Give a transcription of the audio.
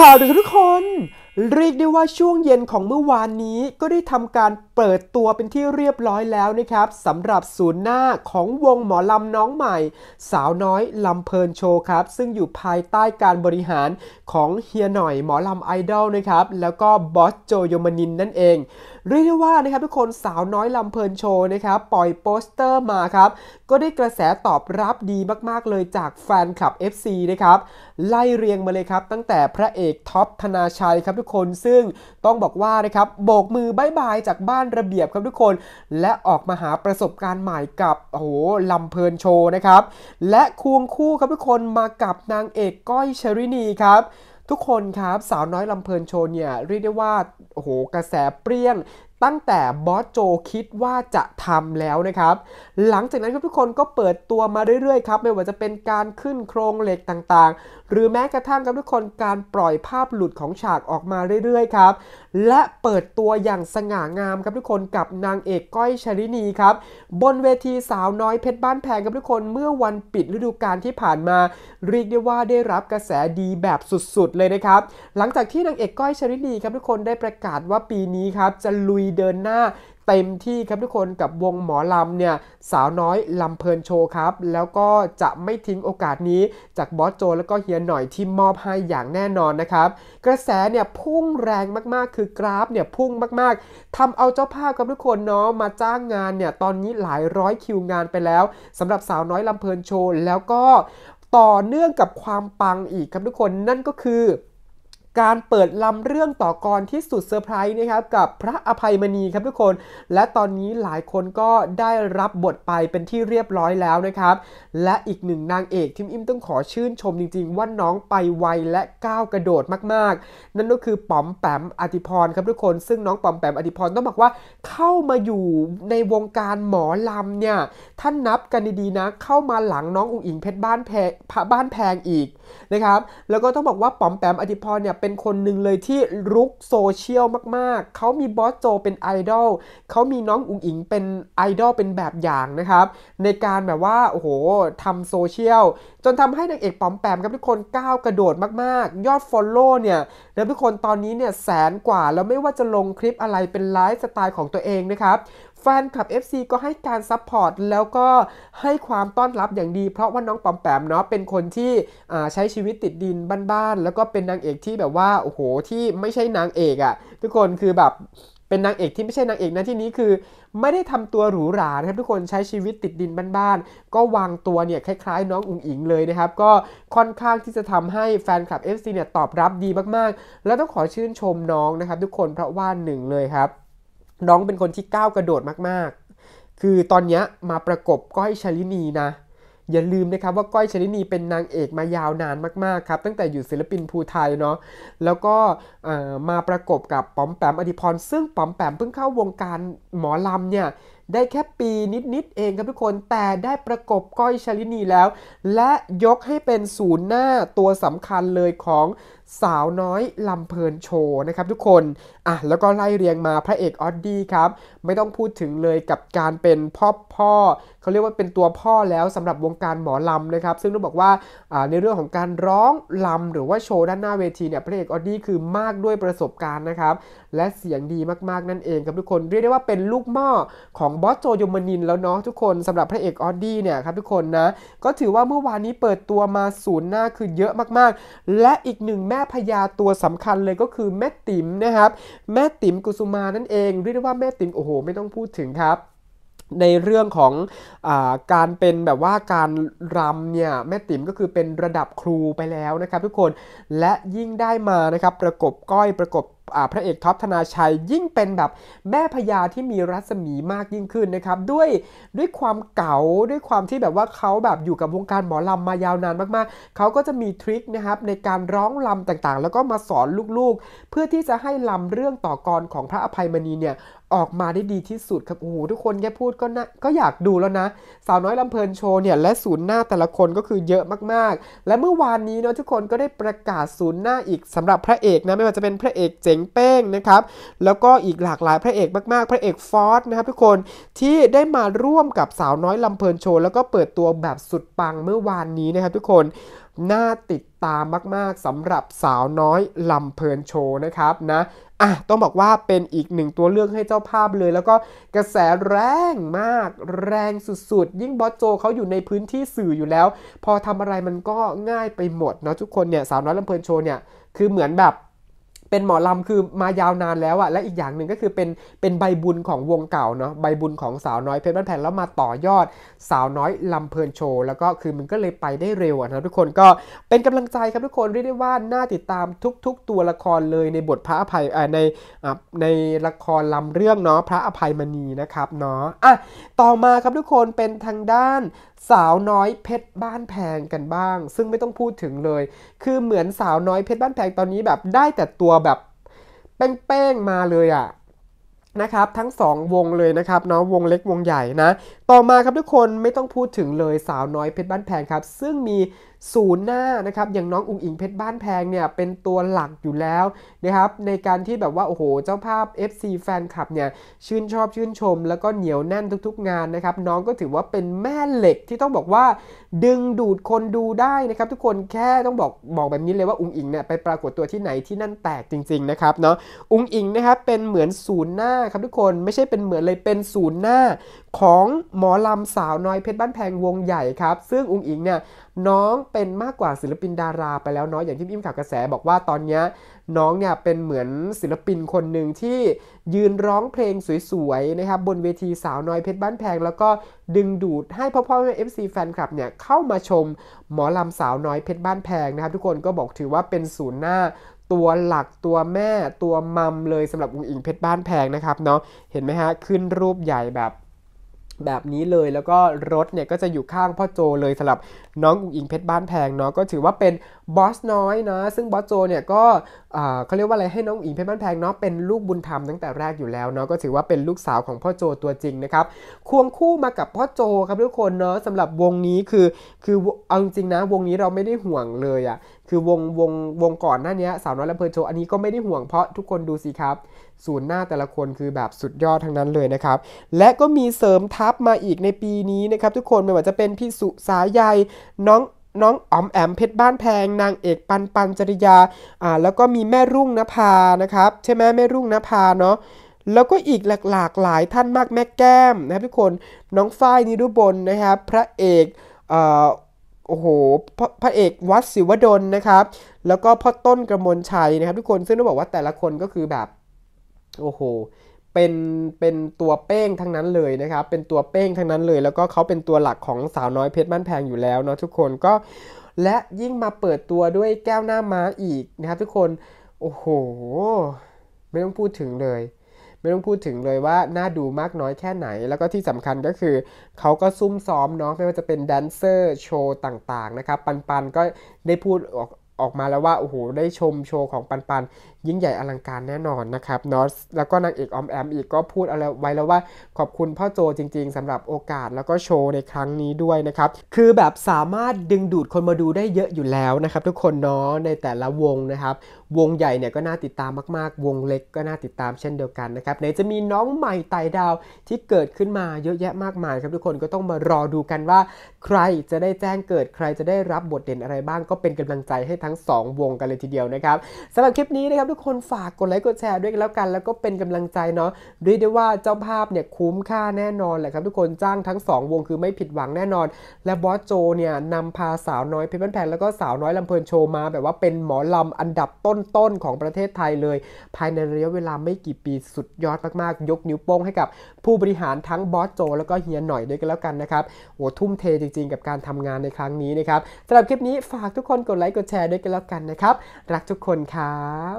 ข่าวดีทุกคนเรียกได้ว่าช่วงเย็นของเมื่อวานนี้ก็ได้ทำการเปิดตัวเป็นที่เรียบร้อยแล้วนะครับสำหรับศูนย์หน้าของวงหมอลำน้องใหม่ สาวน้อยลำเพลินโชว์ครับ ซึ่งอยู่ภายใต้การบริหารของเฮียหน่อยหมอลำไอดอลนะครับ แล้วก็บอสโจโยมนินนั่นเองเรียกได้ว่านะครับทุกคนสาวน้อยลำเพลินโชว์นะครับปล่อยโปสเตอร์มาครับ ก็ได้กระแสตอบรับดีมากๆเลยจากแฟนคลับ FC นะครับไล่เรียงมาเลยครับตั้งแต่พระเอกท็อปธนาชัยครับทุกคนซึ่งต้องบอกว่านะครับโบกมือบายบายจากบ้านระเบียบครับทุกคน และออกมาหาประสบการณ์ใหม่กับโอ้โหลำเพลินโชว์นะครับและควงคู่ครับทุกคนมากับนางเอกก้อยชรินีครับทุกคนครับ สาวน้อยลำเพลินโชว์เนี่ยเรียกได้ว่าโอ้โหกระแสเปรี้ยงตั้งแต่บอสโจคิดว่าจะทำแล้วนะครับ หลังจากนั้นครับทุกคนก็เปิดตัวมาเรื่อยๆครับไม่ว่าจะเป็นการขึ้นโครงเหล็กต่างๆ หรือแม้กระทั่งครับทุกคนการปล่อยภาพหลุดของฉากออกมาเรื่อยๆครับและเปิดตัวอย่างสง่างามครับทุกคนกับนางเอกก้อยชรินีครับบนเวทีสาวน้อยเพชรบ้านแพงครับทุกคนเมื่อวันปิดฤดูกาลที่ผ่านมาเรียกได้ว่าได้รับกระแสดีแบบสุดๆ เลยนะครับหลังจากที่นางเอกก้อยชรินีครับทุกคนได้ประกาศว่าปีนี้ครับจะลุยเดินหน้าเต็มที่ครับทุกคนกับวงหมอลำเนี่ยสาวน้อยลำเพลินโชว์ครับ แล้วก็จะไม่ทิ้งโอกาสนี้จากบอสโจแล้วก็เฮียหน่อยที่มอบให้อย่างแน่นอนนะครับ กระแสเนี่ยพุ่งแรงมากๆ คือกราฟเนี่ยพุ่งมากๆ ทำเอาเจ้าภาพกับทุกคนเนาะมาจ้างงานเนี่ยตอนนี้หลายร้อยคิวงานไปแล้ว สำหรับสาวน้อยลำเพลินโชว์แล้วก็ต่อเนื่องกับความปังอีกครับทุกคนนั่นก็คือการเปิดลำเรื่องต่อกรที่สุดเซอร์ไพรส์นะครับ กับพระอภัยมณีครับทุกคน และตอนนี้หลายคนก็ได้รับบทไปเป็นที่เรียบร้อยแล้วนะครับ และอีกหนึ่งนางเอกทิมอิมต้องขอชื่นชมจริงๆว่าน้องไปไวและก้าวกระโดดมากๆ นั่นก็คือป๋อมแปมอธิพรครับทุกคน ซึ่งน้องป๋อมแปมอธิพรต้องบอกว่าเข้ามาอยู่ในวงการหมอลำเนี่ยท่านนับกันดีๆนะ เข้ามาหลังน้องอุ๋งอิงเพชรบ้านแพงบ้านแพงอีกนะครับ แล้วก็ต้องบอกว่าป๋อมแปมอธิพรเนี่ยเป็นคนหนึ่งเลยที่รุกโซเชียลมากๆเขามีบอสโจเป็นไอดอลเขามีน้องอุ๋งอิงเป็นไอดอลเป็นแบบอย่างนะครับ ในการแบบว่าโอ้โหทำโซเชียลจนทำให้นางเอกป๋อมแปมครับทุกคนก้าวกระโดดมากๆ ยอดฟอลโล่เนี่ย้วทุกคนตอนนี้เนี่ยแสนกว่าแล้วไม่ว่าจะลงคลิปอะไรเป็นไลฟ์สไตล์ของตัวเองนะครับแฟนคลับ FC ก็ให้การซัพพอร์ตแล้วก็ให้ความต้อนรับอย่างดีเพราะว่าน้องปอมแปมเนาะเป็นคนที่ใช้ชีวิตติดดินบ้านๆแล้วก็เป็นนางเอกที่แบบว่าโอ้โหที่ไม่ใช่นางเอกอะ่ะ ทุกคนคือแบบเป็นนางเอกที่ไม่ใช่นางเอกนะที่นี้คือ ไม่ได้ทำตัวหรูหรานะครับทุกคนใช้ชีวิตติดดินบ้านๆก็วางตัวเนี่ยคล้ายๆ น้องอุ๋งอิงเลยนะครับก็ค่อนข้างที่จะทำให้แฟนคลับ FC เนี่ยตอบรับดีมากๆ แล้วต้องขอชื่นชมน้องนะครับ ทุกคนเพราะว่าหนึ่งเลยครับน้องเป็นคนที่ก้าวกระโดดมาก ๆ คือตอนนี้มาประกบก้อยชลินีนะ อย่าลืมนะครับว่าก้อยชลินี เป็นนางเอกมายาวนานมากๆครับตั้งแต่อยู่ศิลปินภูไทยเนาะ แล้วก็มาประกบกับป๋อมแปมอดิพรซึ่งป๋อมแปมเพิ่งเข้าวงการหมอลำเนี่ยได้แค่ปีนิดๆเองครับทุกคน แต่ได้ประกบก้อยชลินีแล้ว และยกให้เป็นศูนย์หน้าตัวสำคัญเลยของสาวน้อยลำเพลินโชนะครับทุกคนอ่ะแล้วก็ไล่เรียงมาพระเอกออดดี้ครับไม่ต้องพูดถึงเลยกับการเป็นพ่อพ่อเขาเรียกว่าเป็นตัวพ่อแล้วสำหรับวงการหมอลำนะครับซึ่งต้องบอกว่าในเรื่องของการร้องลำหรือว่าโชว์ด้านหน้าเวทีเนี่ยพระเอกออดดี้คือมากด้วยประสบการณ์นะครับและเสียงดีมากๆนั่นเองครับทุกคนเรียกได้ว่าเป็นลูกหม้อของบอสโจยมนินแล้วเนาะทุกคนสำหรับพระเอกออดดี้เนี่ยครับทุกคนนะก็ถือว่าเมื่อวานนี้เปิดตัวมาศูนย์หน้าคือเยอะมากๆ และอีกหนึ่งแม่แม่พญาตัวสำคัญเลยก็คือแม่ติ๋มนะครับแม่ติ๋มกุสุมานั่นเองเรียกได้ว่าแม่ติ๋มโอ้โหไม่ต้องพูดถึงครับ ในเรื่องของอการเป็นแบบว่าการรำเนี่ยแม่ติ๋มก็คือเป็นระดับครูไปแล้วนะครับทุกคนและยิ่งได้มานะครับประกบก้อยประกบพระเอกท็อปธนาชัยยิ่งเป็นแบบแม่พญาที่มีรัศมีมากยิ่งขึ้นนะครับด้วยด้วยความเก๋าด้วยความที่แบบว่าเขาแบบอยู่กับวงการหมอลำมายาวนานมากๆเขาก็จะมีทริคนะครับในการร้องลำต่างๆแล้วก็มาสอนลูกๆ เพื่อที่จะให้ลำเรื่องต่อกรของพระอภัยมณีเนี่ยออกมาได้ดีที่สุดครับโอ้โหทุกคนแค่พูดก็นะก็อยากดูแล้วนะสาวน้อยลำเพลินโชว์เนี่ยและศูนย์หน้าแต่ละคนก็คือเยอะมากๆ และเมื่อวานนี้เนาะทุกคนก็ได้ประกาศศูนย์หน้าอีก สำหรับพระเอกนะไม่ว่าจะเป็นพระเอกเจ๋งเป้งนะครับแล้วก็อีกหลากหลายพระเอกมาก ๆ พระเอกฟอสนะครับทุกคนที่ได้มาร่วมกับสาวน้อยลำเพลินโชว์แล้วก็เปิดตัวแบบสุดปังเมื่อวานนี้นะครับทุกคนน่าติดตามมากๆสำหรับสาวน้อยลำเพลินโชว์นะครับนะอ่ะต้องบอกว่าเป็นอีกหนึ่งตัวเลือกให้เจ้าภาพเลยแล้วก็กระแสแรงมากแรงสุดๆ ยิ่งบอสโจเขาอยู่ในพื้นที่สื่ออยู่แล้ว พอทำอะไรมันก็ง่ายไปหมดเนาะทุกคนเนี่ยสาวน้อยลำเพลินโชว์เนี่ยคือเหมือนแบบเป็นหมอลำคือมายาวนานแล้วอะและอีกอย่างหนึ่งก็คือเป็นเป็นใบบุญของวงเก่าเนาะใบบุญของสาวน้อยเพชรบ้านแพงแล้วมาต่อยอดสาวน้อยลำเพลินโชว์แล้วก็คือมันก็เลยไปได้เร็วอะนะทุกคนก็เป็นกำลังใจครับทุกคนเรียกได้ว่าน่าติดตามทุก ๆ ตัวละครเลยในบทพระอภัยในในละครลำเรื่องเนาะพระอภัยมณีนะครับเนาะอ่ะต่อมาครับทุกคนเป็นทางด้านสาวน้อยเพชรบ้านแพงกันบ้าง ซึ่งไม่ต้องพูดถึงเลย คือเหมือนสาวน้อยเพชรบ้านแพงตอนนี้แบบได้แต่ตัวแบบแป้งๆมาเลยอะ่ะนะครับ ทั้ง2วงเลยนะครับเนาะวงเล็กวงใหญ่นะ ต่อมาครับทุกคนไม่ต้องพูดถึงเลยสาวน้อยเพชรบ้านแพงครับ ซึ่งมีศูนย์หน้านะครับอย่างน้องอุงอิงเพชรบ้านแพงเนี่ยเป็นตัวหลักอยู่แล้วนะครับในการที่แบบว่าโอ้โหเจ้าภาพ FC แฟนคลับเนี่ยชื่นชอบชื่นชมแล้วก็เหนียวแน่นทุกๆงานนะครับน้องก็ถือว่าเป็นแม่เหล็กที่ต้องบอกว่าดึงดูดคนดูได้นะครับทุกคนแค่ต้องบอกบอกแบบนี้เลยว่าอุงอิงเนี่ยไปปรากฏตัวที่ไหนที่นั่นแตกจริงๆนะครับเนาะอุงอิงนะครับเป็นเหมือนศูนย์หน้าครับทุกคนไม่ใช่เป็นเหมือนเลยเป็นศูนย์หน้าของหมอลำสาวน้อยเพชรบ้านแพงวงใหญ่ครับ ซึ่งอุงอิงเนี่ย น้องเป็นมากกว่าศิลปินดาราไปแล้วเนาะอย่างที่พิมข่าวกระแส บอกว่าตอนนี้น้องเนี่ยเป็นเหมือนศิลปินคนหนึ่งที่ยืนร้องเพลงสวยๆนะครับบนเวทีสาวน้อยเพชรบ้านแพง แล้วก็ดึงดูด ให้พ่อพ่อแม่เอฟซีแฟนคลับเนี่ยเข้ามาชมหมอลำสาวน้อยเพชรบ้านแพงนะครับทุกคนก็บอกถือว่าเป็นศูนย์หน้า ตัวหลักตัวแม่ ตัวมัมเลยสำหรับอุงอิงเพชรบ้านแพงนะครับเนาะเห็นไหมฮะขึ้นรูปใหญ่แบบแบบนี้เลยแล้วก็รถเนี่ยก็จะอยู่ข้างพ่อโจเลยสำหรับน้องอุ๋งอิงเพชรบ้านแพงเนาะก็ถือว่าเป็นบอสน้อยนะซึ่งบอสโจเนี่ยก็เขาเรียกว่าอะไรให้น้ององอิงเพชรบ้านแพงเนาะเป็นลูกบุญธรรม ตั้งแต่แรกอยู่แล้วเนาะก็ถือว่าเป็นลูกสาวของพ่อโจตัวจริงนะครับควงคู่มากับพ่อโจครับทุกคนเนาะสำหรับวงนี้คือคือเอาจริงนะวงนี้เราไม่ได้ห่วงเลยอะคือวงวงวงก่อนหน้านี้สาวน้อยและเพิร์โชอันนี้ก็ไม่ได้ห่วงเพราะทุกคนดูสิครับศูนย์หน้าแต่ละคนคือแบบสุดยอดทั้งนั้นเลยนะครับและก็มีเสริมทัพมาอีกในปีนี้นะครับทุกคนไม่ว่าจะเป็นพี่สุสายใยน้องน้องอ๋อมแอมเพชรบ้านแพง นางเอกปันปันจริยาอ่าแล้วก็มีแม่รุ่งนภานะครับใช่ไหมแม่รุ่งนภาเนาะแล้วก็อีกหลากหลากหลายท่านมากแม่แก้มนะครับทุกคนน้องฝ้ายนิรุบลนะครับพระเอกโอ้โหพพระเอกวัดศิวดลนะครับ แล้วก็พ่อต้นกระมวลชัยนะครับ ทุกคน ซึ่งต้องบอกว่าแต่ละคนก็คือแบบโอ้โห เป็นเป็นตัวเป้งทั้งนั้นเลยนะครับ เป็นตัวเป้งทั้งนั้นเลย แล้วก็เขาเป็นตัวหลักของสาวน้อยเพชรบ้านแพงอยู่แล้วเนาะทุกคน ก็และยิ่งมาเปิดตัวด้วยแก้วหน้าม้าอีกนะครับทุกคน โอ้โห ไม่ต้องพูดถึงเลยไม่ต้องพูดถึงเลยว่าน่าดูมากน้อยแค่ไหนแล้วก็ที่สำคัญก็คือ เขาก็ซุ่มซ้อมเนาะไม่ว่าจะเป็นแดนเซอร์โชว์ต่างๆนะครับ ปันปันก็ได้พูดออกออกมาแล้วว่าโอ้โหได้ชมโชว์ของปันปันยิ่งใหญ่อลังการแน่นอนนะครับเนาะแล้วก็นางเอกออมแอมอีกก็พูดอะไรไว้แล้วว่าขอบคุณพ่อโจจริง ๆ สำหรับโอกาสแล้วก็โชว์ในครั้งนี้ด้วยนะครับคือแบบสามารถดึงดูดคนมาดูได้เยอะอยู่แล้วนะครับทุกคนเนาะในแต่ละวงนะครับวงใหญ่เนี่ยก็น่าติดตามมาก ๆ วงเล็กก็น่าติดตามเช่นเดียวกันนะครับไหนจะมีน้องใหม่ไต่ดาวที่เกิดขึ้นมาเยอะแยะมากมาย ครับทุกคนก็ต้องมารอดูกันว่า ใครจะได้แจ้งเกิดใครจะได้รับบทเด่นอะไรบ้างก็เป็นกำลังใจให้ทั้ง 2 วงกันเลยทีเดียวนะครับสำหรับคลิปนี้นะครับทุกคนฝากกดไลค์กดแชร์ด้วยกันแล้วกัน แล้วก็เป็นกำลังใจเนาะด้วยได้ว่าเจ้าภาพเนี่ยคุ้มค่าแน่นอนแหละครับทุกคนจ้างทั้ง 2 วงคือไม่ผิดหวังแน่นอน และบอสโจเนี่ยนำพาสาวน้อยเพชรบ้านแงแล้วก็สาวน้อยลำเพลินโชว์มา แบบว่าเป็นหมอลำอันดับต้นๆของประเทศไทยเลย ภายในระยะเวลาไม่กี่ปีสุดยอดมากๆ ยกนิ้วโป้งให้กับผู้บริหารทั้งบอสโจแล้วก็เฮียหน่อยด้วยกันแล้วกันนะครับโอ้ทุ่มเทจริงๆ กับการทำงานในครั้งนี้นะครับสำหรับคลิปนี้ฝากทุกคนกดไลค์กดแชร์ด้วยกันแล้วกันนะครับรักทุกคนครับ